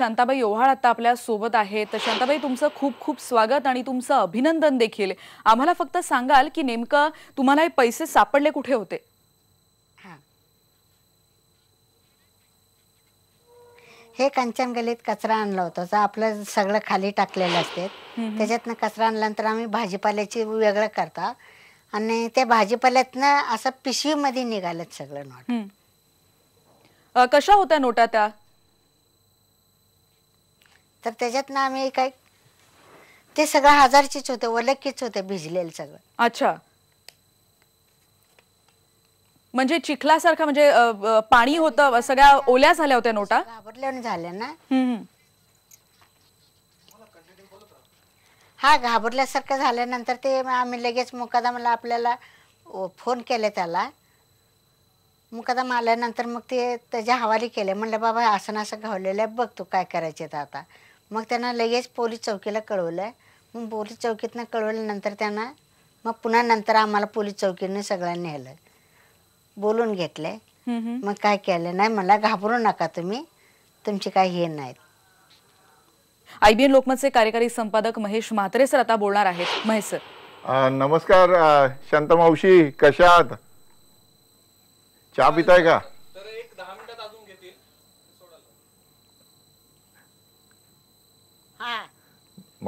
शांताबाई ओव्हाळ आता आपल्या सोबत आहेत शांताबाई तुमचं खूप खूप स्वागत आणि तुमचं अभिनंदन देखील आम्हाला फक्त सांगाल की नेमकं तुम्हाला हे पैसे सापडले कुठे होते हे कंचन गलीत कचरा आणला होता तर आपलं सगळं खाली टाकलेलं असते त्याच्यातनं कचरा आणल्यानंतर आम्ही भाजीपाल्याची वेगळं करता आणि त्या भाजीपाल्यातनं असं पिशवीमध्ये निघालं सगळं नोट कशा होत्या नोटा त्या तर त्याच्यातनं आम्ही काय ते सगळं हजारचेच होते वलकीच होते भिजलेलं सगळं अच्छा म्हणजे चिखलासारखं म्हणजे पाणी होतं सगळ्या ओल्या झाल्या होत्या नोटा घाबरल्या झाल्या ना हा घाबरल्यासारखं झाल्यानंतर ते आम्ही लगेच मुकादामाला आपल्याला फोन केले त्याला मुकादाम आल्यानंतर मग ते त्याच्या हवाली केले म्हणलं बाबा असं असं घावलेलं आहे बघ तू काय करायचे आता मग त्यांना लगेच पोलीस चौकीला कळवलंय मग पोलीस चौकीतनं कळवल्यानंतर त्यांना मग पुन्हा नंतर आम्हाला पोलीस चौकीने सगळ्यांनी नेलं बोलून घेतलंय मग काय केलं नाही मला घाबरू नका तुम्ही तुमची काही हे नाहीत आयबीएन लोकमतचे कार्यकारी संपादक महेश म्हात्रे सर आता बोलणार आहेत महेश सर नमस्कार शांत मावशी कशात चहा पिताय का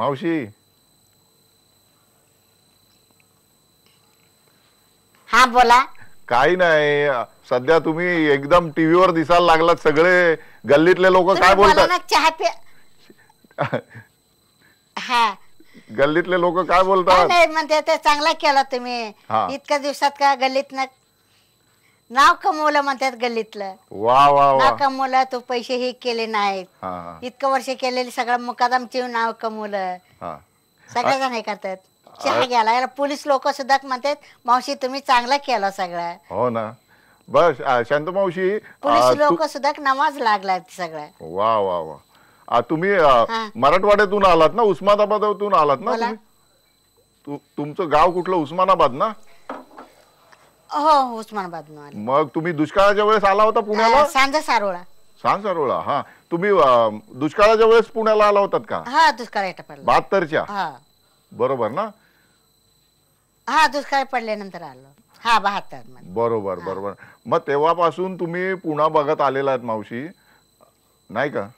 मावशी हा बोला काही नाही सध्या तुम्ही एकदम टीव्ही वर दिसायला लागलात सगळे गल्लीतले लोक काय बोलतात गल्लीतले लोक काय बोलतात म्हणते ते चांगला केला तुम्ही इतक्या दिवसात का गल्लीत नाव कमवलं म्हणतात गल्लीतलं वा वा नाव कमवलं तो पैसे हे केले नाहीत इतकं वर्ष केलेले सगळं मुकादमचे नाव कमवलं सगळ्या जण हे करतात चहा घ्यायला याला पोलीस लोक सुद्धा म्हणतात मावशी तुम्ही चांगला केला सगळं हो ना बस शांत मावशी पोलीस लोक सुद्धा नमाज लागला सगळं वा वा वा तुम्ही मराठवाड्यातून आलात ना उस्मानाबादून आलात ना तुमचं गाव कुठलं उस्मानाबाद ना हो उस्मानाबाद मग तुम्ही दुष्काळाच्या वेळेस आला होता पुण्याला सांजा सारोळा सांग सारोळा हा तुम्ही दुष्काळाच्या वेळेस पुण्याला आला होतात का हा दुष्काळ बहात्तरच्या बरोबर ना हा दुष्काळ पडल्यानंतर आलो हा बहात्तर बरोबर बरोबर मग तेव्हापासून तुम्ही पुन्हा बघत आलेला आहेत मावशी नाही का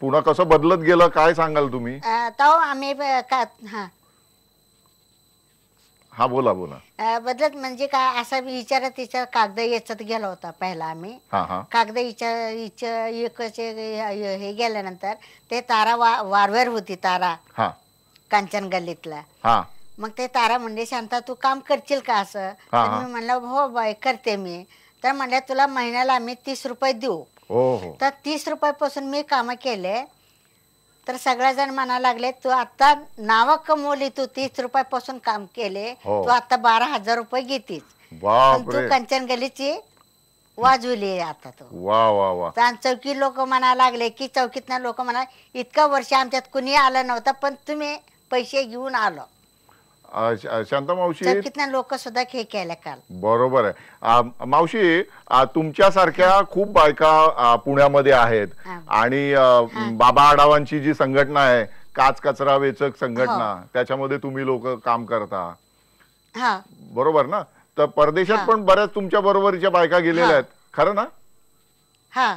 पुन्हा कसं बदलत गेलं काय सांगाल तुम्ही आम्ही हा बोला बोला बदलत म्हणजे काय असा विचार तिच्या विचार कागद याच्यात गेला होता पहिला आम्ही कागदाचे कागद हे गेल्यानंतर ते तारा वारवेर होती तारा कांचन गल्लीतला मग ते तारा म्हणजे शांता तू काम करशील का असं मी म्हणलं हो बाय करते मी तर म्हणलं तुला महिन्याला आम्ही तीस रुपये देऊ हो, हो. तर तीस रुपयापासून मी काम केले तर जण म्हणायला लागले तू आता नाव कमवली तू तीस रुपयापासून काम केले हो. तू आता बारा हजार रुपये घेतीस पण तू कंचन गलीची वाजवली आता तू वा वा वा चौकी लोक म्हणायला लागले की चौकीतनं लोक म्हणा इतका वर्ष आमच्यात कुणी आलं नव्हतं पण तुम्ही पैसे घेऊन आलो शांता मावशी लोक सुद्धा खेळ केले काल बरोबर आहे मावशी तुमच्या सारख्या खूप बायका पुण्यामध्ये आहेत आणि बाबा आढावांची जी संघटना आहे काच कचरा वेचक संघटना हो. त्याच्यामध्ये तुम्ही लोक काम करता बरोबर ना तर परदेशात पण बऱ्याच तुमच्या बरोबरीच्या बायका गेलेल्या आहेत खरं ना हा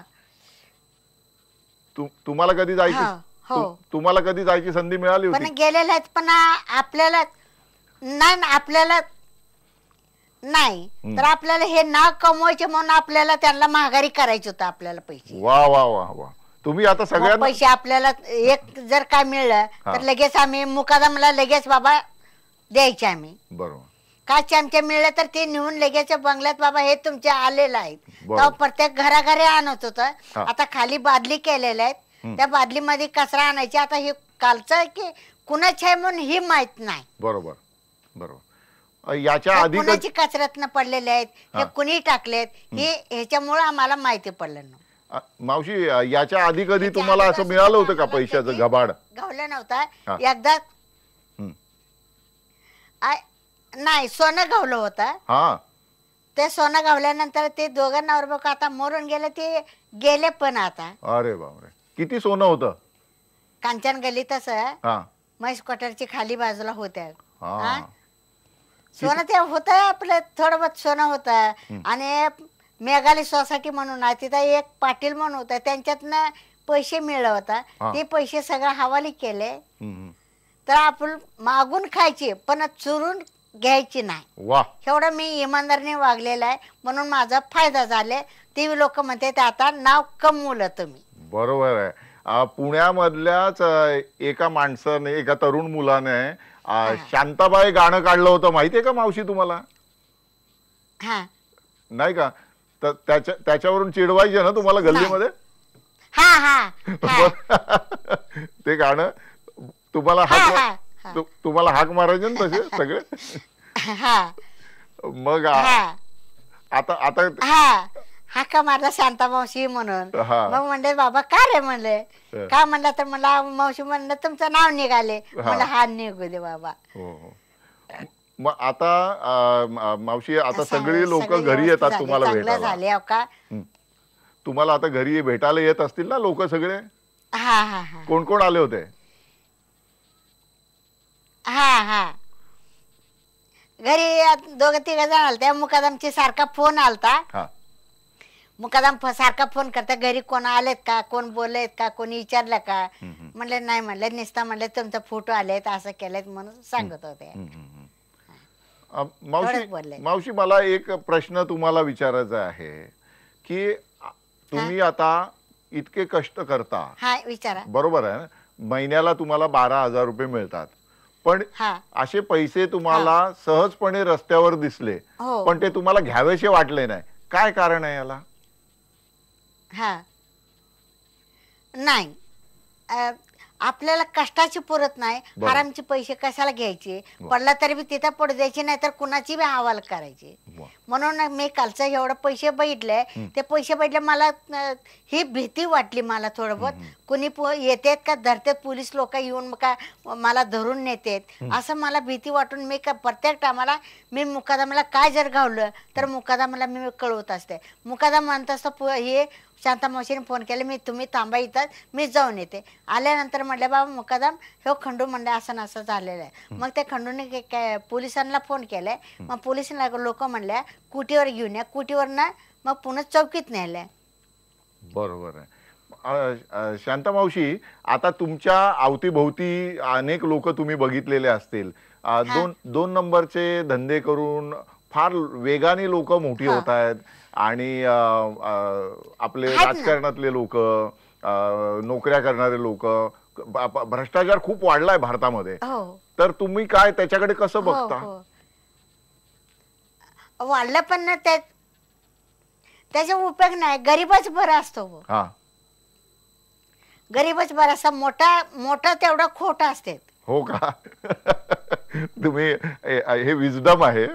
तुम्हाला कधी जायची हो. तुम्हाला कधी जायची संधी मिळाली पण होती आहेत पण आपल्याला नाही ना आपल्याला नाही तर आपल्याला हे ना कमवायचे म्हणून आपल्याला त्यांना महागारी करायची होतं आपल्याला पैसे वा वा वा वा तुम्ही आता सगळ्या पैसे आपल्याला एक जर काय मिळलं तर लगेच आम्ही मुकादमला लगेच बाबा द्यायचे आम्ही बरोबर काय चमचे मिळले तर ते नेऊन लगेच बंगल्यात बाबा हे तुमचे आलेले आहेत तेव्हा प्रत्येक घराघरी आणत होतं आता खाली बादली केलेल्या आहेत त्या बादलीमध्ये कचरा आणायची आता हे कालचं की कुणाच आहे म्हणून ही माहित नाही बरोबर बरोबर याच्या आधी कधी- कुणाची पडलेले आहेत हे कुणी टाकलेत हे ह्याच्यामुळे आम्हाला माहिती पडलं मावशी याच्या आधी कधी तुम्हाला असं मिळालं होतं का पैशाचं घबाड नव्हतं एकदा नाही सोनं गावलं होतं हा ते सोनं गावल्यानंतर ते दोघं नवर बघ आता मरून गेले ते गेले पण आता अरे बापरे किती सोनं होत कांचन गली तसं महेश म्हैस कोटरची खाली बाजूला होत्या सोनं ते होत आपलं थोडं बहुत सोनं होत आणि मेघालय सोसायटी म्हणून आहे तिथं एक पाटील म्हणून होत त्यांच्यातनं पैसे मिळवता ते पैसे सगळं हवाली केले तर आपण मागून खायचे पण चुरून घ्यायची नाही एवढं मी इमानदारीने वागलेला आहे म्हणून माझा फायदा झाले ते लोक म्हणते आता नाव कमवलं तुम्ही बरोबर आहे पुण्यामधल्याच एका माणसाने एका तरुण मुलाने शांताबाई गाणं काढलं होतं माहितीये का मावशी तुम्हाला नाही का तर त्याच्या त्याच्यावरून चिडवायचे ना तुम्हाला गल्लीमध्ये ते गाणं तुम्हाला हाक तुम्हाला हाक मारायचे ना तसे सगळे मग आता आता हाका मारला शांता मावशी म्हणून मग म्हणले बाबा का रे म्हणले का म्हणलं तर मला मावशी म्हणलं तुमचं नाव निघाले मला हा निघू दे बाबा हो, हो. मग आता मावशी आता सगळे सगळी लोक घरी येतात तुम्हाला झाले हो का तुम्हाला आता घरी भेटायला येत असतील ना लोक सगळे हा हा कोण कोण आले होते हा हा घरी दोघं तिघ जण आलते मुकादमची सारखा फोन आलता हा मग सारखा फोन करता घरी कोण आलेत का कोण बोललेत का कोणी विचारलं का म्हणले नाही म्हणले निस्ता म्हणले तुमचा फोटो आलेत असं केलेत म्हणून सांगत होते मावशी मावशी मला एक प्रश्न तुम्हाला विचारायचा आहे की तुम्ही आता इतके कष्ट करता विचारा बरोबर आहे महिन्याला तुम्हाला बारा हजार रुपये मिळतात पण असे पैसे तुम्हाला सहजपणे रस्त्यावर दिसले हो. पण ते तुम्हाला घ्यावेसे वाटले नाही काय कारण आहे याला हा नाही आपल्याला कष्टाची पुरत नाही आरामचे पैसे कशाला घ्यायचे पडला तरी बी तिथं पुढे द्यायचे नाही तर कुणाची बी हवाल करायची म्हणून मी कालचा एवढं पैसे बैठले ते पैसे बघितले मला ही भीती वाटली मला थोडं बहुत कुणी येतेत का धरतेत पोलीस लोक येऊन का मला धरून नेतेत असं मला भीती वाटून मी का प्रत्येक टायमाला मी मुकादामाला काय जर घावलं तर मुकादामाला मी कळवत असते मुकादाम म्हणत असतो हे शांता मावशीने फोन केला मी तुम्ही थांबा इथं मी जाऊन येते आल्यानंतर म्हटलं बाबा मुकादाम हो खंडू म्हणलं असं असं झालेलं आहे मग त्या खंडूने पोलिसांना फोन केलाय मग पोलिसांना लोक म्हणल्या कुटीवर घेऊन या कुटीवर ना मग पुन्हा चौकीत न्यायला बरोबर आहे शांता मावशी आता तुमच्या अवतीभोवती अनेक लोक तुम्ही बघितलेले असतील दोन दोन नंबरचे धंदे करून फार वेगाने लोक मोठी होत आहेत आणि आपले राजकारणातले लोक नोकऱ्या करणारे लोक भ्रष्टाचार खूप वाढलाय भारतामध्ये हो. तर तुम्ही काय त्याच्याकडे कसं हो, बघता हो. वाढला पण ना त्याचा उपयोग नाही गरीबच बरा असतो गरीबच बरासा मोठा मोठा तेवढा खोटा असते हो का तुम्ही हे विजडम आहे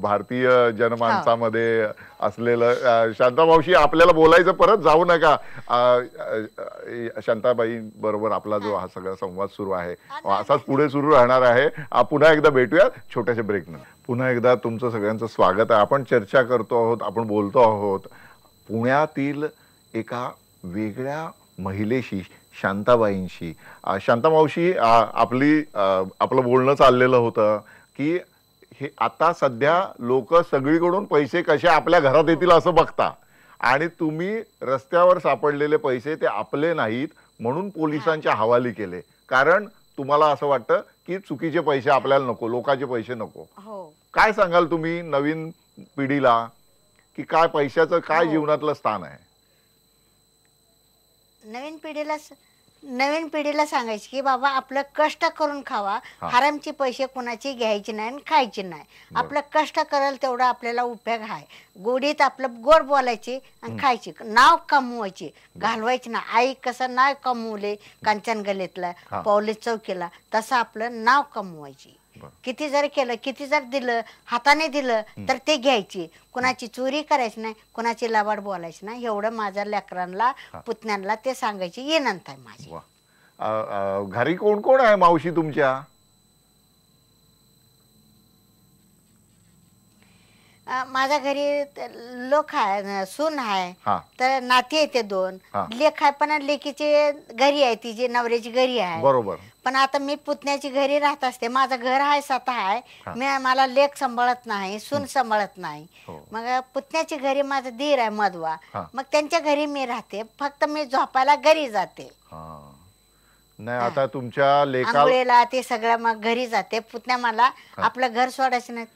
भारतीय जनमानसामध्ये असलेलं शांताबावशी आपल्याला बोलायचं परत जाऊ नका शांताबाई बरोबर आपला जो हा सगळा संवाद सुरू आहे असाच पुढे सुरू राहणार आहे पुन्हा एकदा भेटूया छोट्याशा ब्रेकनं पुन्हा एकदा तुमचं सगळ्यांचं स्वागत आहे आपण चर्चा करतो आहोत आपण बोलतो आहोत पुण्यातील एका वेगळ्या महिलेशी शांताबाईंशी मावशी आपली आपलं बोलणं चाललेलं होतं की हे आता सध्या लोक सगळीकडून पैसे कसे आपल्या घरात येतील हो. असं बघता आणि तुम्ही रस्त्यावर सापडलेले पैसे ते आपले नाहीत म्हणून पोलिसांच्या हवाली केले कारण तुम्हाला असं वाटतं की चुकीचे पैसे आपल्याला नको लोकांचे पैसे नको हो. काय सांगाल तुम्ही नवीन पिढीला की काय पैशाचं काय हो. जीवनातलं स्थान आहे नवीन पिढीला नवीन पिढीला सांगायची की बाबा आपलं कष्ट करून खावा हरामचे पैसे कुणाची घ्यायचे नाही आणि खायचे नाही आपलं कष्ट कराल तेवढा आपल्याला उपयोग आहे गोडीत आपलं गोड बोलायचे आणि खायचे नाव कमवायचे घालवायचे ना आई कसं नाव कमवले कांचन गलेतला पावले चौकीला तसं आपलं नाव कमवायचे किती जर केलं किती जर दिलं हाताने दिलं तर ते घ्यायची कुणाची चोरी करायची नाही कुणाची लबाड बोलायची नाही एवढं माझ्या लेकरांना पुतण्यांना ते सांगायची ये आहे माझी घरी कोण कोण आहे मावशी तुमच्या माझ्या घरी लोक आहे सून आहे तर नाती येते दोन लेख आहे पण लेकीचे घरी आहे तिची नवऱ्याची घरी आहे बरोबर पण आता मी पुतण्याची घरी राहत असते माझं घर आहे स्वतः आहे मी मला लेख सांभाळत नाही सून सांभाळत नाही हो. मग पुतण्याची घरी माझा धीर आहे मधवा मग त्यांच्या घरी मी राहते फक्त मी झोपायला घरी जाते नाही आता तुमच्या लेखा ते सगळ्या मग घरी जाते पुतण्या मला आपलं घर सोडायचं नाही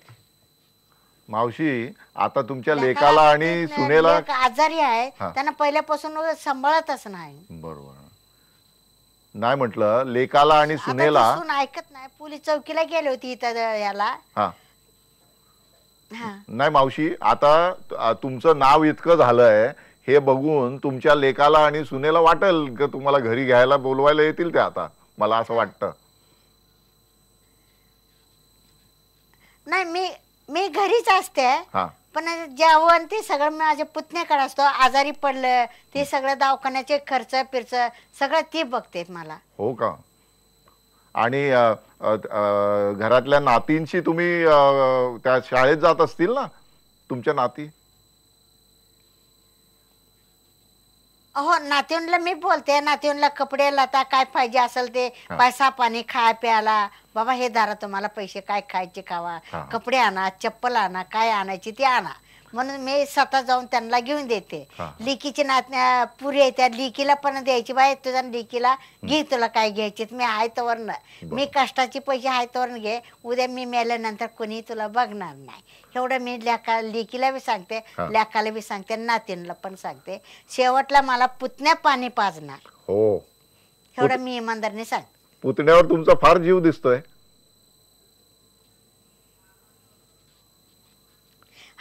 मावशी आता तुमच्या लेकाला आणि सुनेला आजारी आहे त्यांना पहिल्यापासून सांभाळतच नाही बरोबर नाही म्हटलं लेकाला आणि सुनेला ऐकत नाही पोलीस चौकीला गेली होती याला नाही मावशी आता तुमचं नाव इतकं झालंय हे बघून तुमच्या लेकाला आणि सुनेला वाटेल की तुम्हाला घरी घ्यायला बोलवायला येतील ते आता मला असं वाटत नाही मी मी घरीच असते पण जेवण ते सगळं माझ्या पुतण्याकडे असतो आजारी पडलं ते सगळं दवाखान्याचे खर्च पिर्च सगळं ते बघते मला हो का आणि घरातल्या नातींशी तुम्ही त्या शाळेत जात असतील ना तुमच्या नाती हो नातेवाईला मी बोलते नातेवाईला कपडे लता काय पाहिजे असेल ते पैसा पाणी खाय प्यायला बाबा हे दारा तुम्हाला पैसे काय खायचे खावा कपडे आणा चप्पल आणा काय आणायची ते आणा म्हणून मी स्वतः जाऊन त्यांना घेऊन देते लिकीची नातण्या पुरी आहे त्या लिकीला पण द्यायची बाय तुझ्या लिकीला घे तुला काय घ्यायची मी आहे तर मी कष्टाचे पैसे आहे घे उद्या मी मेल्यानंतर कोणी तुला बघणार नाही एवढं मी लेखा लिकीला बी सांगते लेखाला बी सांगते नातीनला पण सांगते शेवटला मला पुतण्या पाणी पाजणार हो एवढं मी इमानदारने सांगते पुतण्यावर तुमचा फार जीव दिसतोय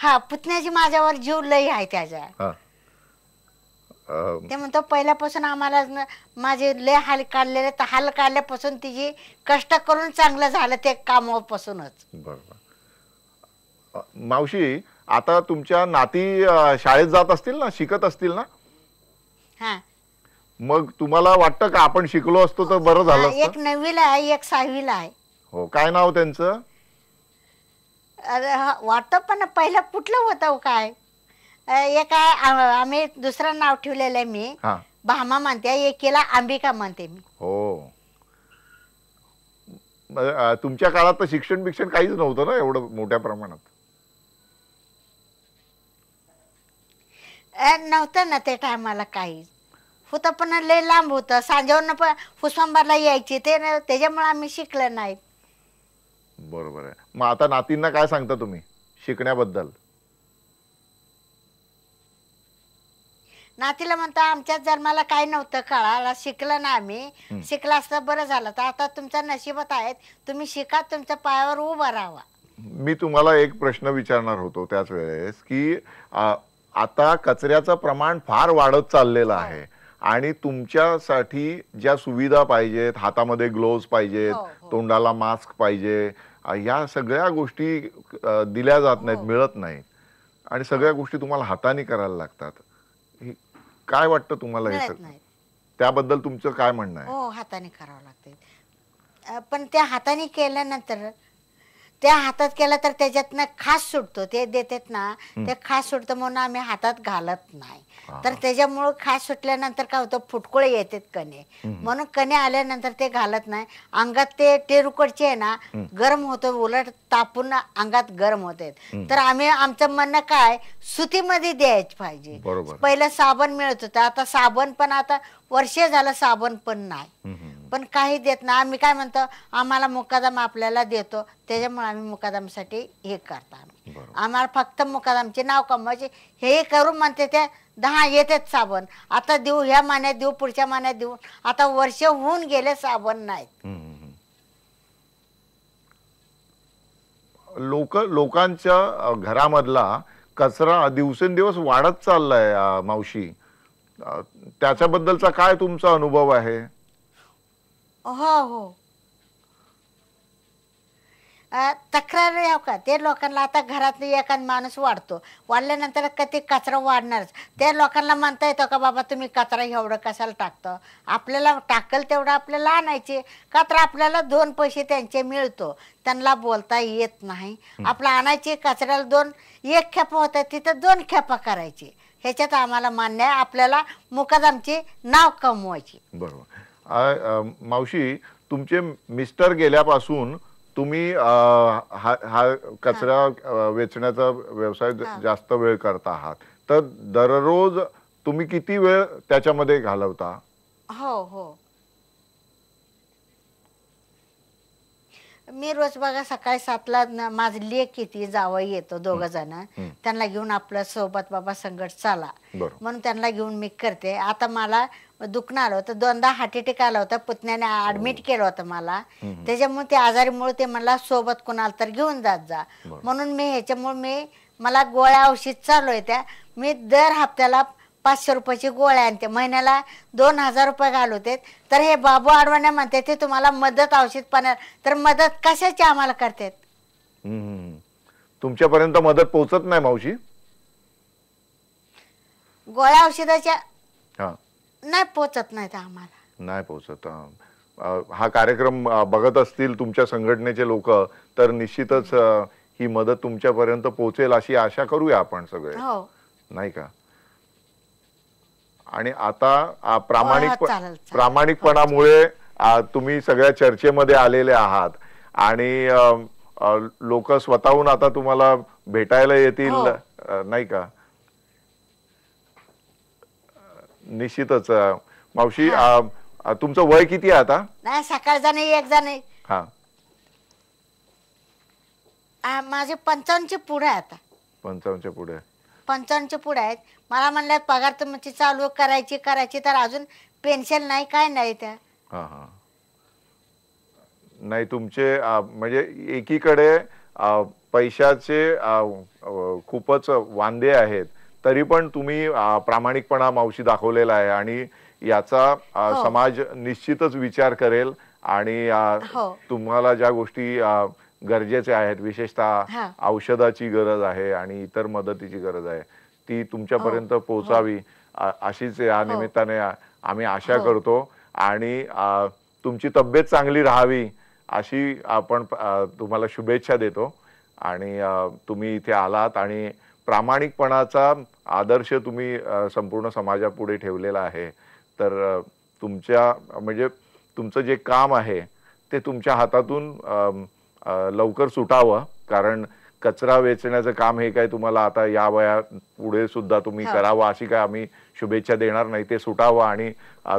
हा पुतण्याची माझ्यावर जीव लई आहे त्याचा ते म्हणतो पहिल्यापासून आम्हाला माझे लय हाल काढलेले तर हाल काढल्यापासून तिची कष्ट करून चांगलं झालं ते कामापासूनच मावशी आता तुमच्या नाती शाळेत जात असतील ना शिकत असतील ना हा मग तुम्हाला वाटतं का आपण शिकलो असतो तर बरं झालं एक नवीला नववीला आहे एक सहावीला आहे हो काय नाव त्यांचं अरे वाटतं पण पहिलं कुठलं होतं हो काय एका आम्ही दुसरं नाव ठेवलेलं आहे मी भामा म्हणते एकेला अंबिका म्हणते मी हो तुमच्या काळात शिक्षण बिक्षण काहीच नव्हतं ना एवढं मोठ्या प्रमाणात नव्हतं ना ते टायमाला काही होतं पण लय लांब होत सांजेवरनं पण फुसंबारला यायची ते त्याच्यामुळे आम्ही शिकलं नाही बरोबर आहे मग आता नातींना काय सांगता तुम्ही शिकण्याबद्दल नातीला म्हणता आमच्या जन्माला काही नव्हतं कळाला शिकलं ना आम्ही शिकला असता बरं झालं तर आता तुमच्या नशिबात आहेत तुम्ही शिका तुमच्या पायावर उभा राहावा मी तुम्हाला एक प्रश्न विचारणार होतो त्याच वेळेस की आता कचऱ्याचं प्रमाण फार वाढत चाललेलं आहे आणि तुमच्यासाठी ज्या सुविधा पाहिजेत हातामध्ये ग्लोव्ज पाहिजेत हो, हो. तोंडाला मास्क पाहिजे या सगळ्या गोष्टी दिल्या जात नाहीत हो. मिळत नाहीत आणि सगळ्या गोष्टी तुम्हाला हाताने करायला लागतात काय वाटतं तुम्हाला हे सगळं त्याबद्दल तुमचं काय म्हणणं आहे हाताने करावं लागतं पण त्या हाताने केल्यानंतर त्या हातात केला तर त्याच्यातनं खास सुटतो ते देतात ना ते खास सुटतं म्हणून आम्ही हातात घालत नाही तर त्याच्यामुळे खास सुटल्यानंतर काय होतं फुटकुळे येतात कणे म्हणून कणे आल्यानंतर ते घालत नाही अंगात ते टेरुकडचे आहे ना गरम होतो उलट तापून अंगात गरम होते तर आम्ही आमचं म्हणणं काय सुतीमध्ये द्यायच पाहिजे पहिलं साबण मिळत होतं आता साबण पण आता वर्ष झालं साबण पण नाही पण काही देत नाही आम्ही काय म्हणतो आम्हाला मुकादम आपल्याला देतो त्याच्यामुळे आम्ही मुकादमसाठी हे करतो आम्ही आम्हाला फक्त मुकादमचे नाव कमवायचे म्हणजे हे करू म्हणते ते दहा येतेच साबण आता देऊ ह्या महिन्यात देऊ पुढच्या महिन्यात देऊ आता वर्ष होऊन गेले साबण नाहीत लोक लोकांच्या घरामधला कचरा दिवसेंदिवस वाढत चाललाय मावशी त्याच्याबद्दलचा काय तुमचा अनुभव आहे हो हो तक्रार का ते लोकांना आता घरातली एका माणूस वाढतो वाढल्यानंतर का कचरा वाढणारच त्या लोकांना म्हणता येतो का बाबा तुम्ही कचरा एवढं कशाला टाकतो आपल्याला टाकल तेवढं आपल्याला आणायचे कचरा आपल्याला दोन पैसे त्यांचे मिळतो त्यांना बोलता येत नाही आपलं आणायचे कचऱ्याला दोन एक खेपा होता तिथं दोन खेपा करायचे ह्याच्यात आम्हाला मान्य आहे आपल्याला मुकादामचे नाव कमवायचे बरोबर मावशी तुमचे मिस्टर गेल्यापासून तुम्ही हा कचरा वेचण्याचा व्यवसाय जास्त वेळ करता आहात तर दररोज तुम्ही किती वेळ त्याच्यामध्ये घालवता हो हो मी रोज बघा सकाळी सातला माझ लेख किती जावं येतो दोघ जण त्यांना घेऊन आपल्या सोबत बाबा संगत चाला म्हणून त्यांना घेऊन मी करते आता मला दुखणं आलं होतं दोनदा हार्ट अटॅक आला होता पुतण्याने ऍडमिट हो. केलं होतं मला त्याच्यामुळे ते आजारीमुळे ते मला सोबत कोणाला तर घेऊन जात जा म्हणून मी ह्याच्यामुळे मी मला गोळ्या औषध चालू आहे त्या मी दर हप्त्याला पाचशे रुपयाची गोळ्या आणि महिन्याला दोन हजार रुपये घालवते तर हे बाबू आडवण्या म्हणते ते तुम्हाला मदत औषध पाण्यात तर मदत कशाची आम्हाला करतात तुमच्यापर्यंत मदत पोहोचत नाही मावशी गोळ्या औषधाच्या नाही पोचत नाहीत आम्हाला नाही पोहोचत हा. कार्यक्रम बघत असतील तुमच्या संघटनेचे लोक तर निश्चितच ही मदत तुमच्यापर्यंत पोहोचेल अशी आशा करूया आपण सगळे हो नाही का आणि आता प्रामाणिक प्रामाणिकपणामुळे तुम्ही सगळ्या चर्चेमध्ये आलेले आहात आणि लोक स्वतःहून आता तुम्हाला भेटायला येतील हो. नाही का निश्चितच मावशी तुमचं वय किती आहे आता नाही सकाळचा नाही एक जण हा माझे पंचावन्नचे पुढे आता पंचावन्नच्या पुढे पंचावन्नच्या पुढे आहेत मला म्हणलं पगार तुमची चालू करायची करायची तर अजून पेन्शन नाही काय नाही त्या नाही तुमचे म्हणजे एकीकडे पैशाचे खूपच वांदे आहेत तरी पण तुम्ही प्रामाणिकपणा मावशी दाखवलेला आहे आणि याचा हो. समाज निश्चितच विचार करेल आणि हो. तुम्हाला ज्या गोष्टी गरजेचे आहेत विशेषतः औषधाची गरज आहे आणि इतर मदतीची गरज आहे ती तुमच्यापर्यंत हो. हो. पोहोचावी अशीच या हो. निमित्ताने आम्ही आशा करतो आणि तुमची तब्येत चांगली राहावी अशी आपण तुम्हाला शुभेच्छा देतो आणि तुम्ही इथे आलात आणि प्रामाणिकपणाचा आदर्श तुम्ही संपूर्ण समाजापुढे ठेवलेला आहे तर तुमच्या म्हणजे तुमचं जे काम आहे ते तुमच्या हातातून लवकर सुटावं कारण कचरा वेचण्याचं काम हे काय तुम्हाला आता या वया पुढे सुद्धा तुम्ही हो. करावं अशी काय आम्ही शुभेच्छा देणार नाही ते सुटावं आणि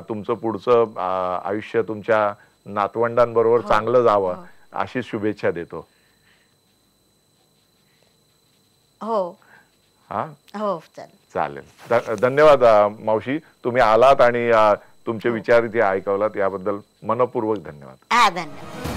तुमचं पुढचं आयुष्य तुमच्या नातवंडांबरोबर हो. चांगलं जावं हो. अशी शुभेच्छा देतो हो हा हो चालेल धन्यवाद मावशी तुम्ही आलात आणि तुमचे विचार इथे ऐकवलात याबद्दल मनपूर्वक धन्यवाद धन्यवाद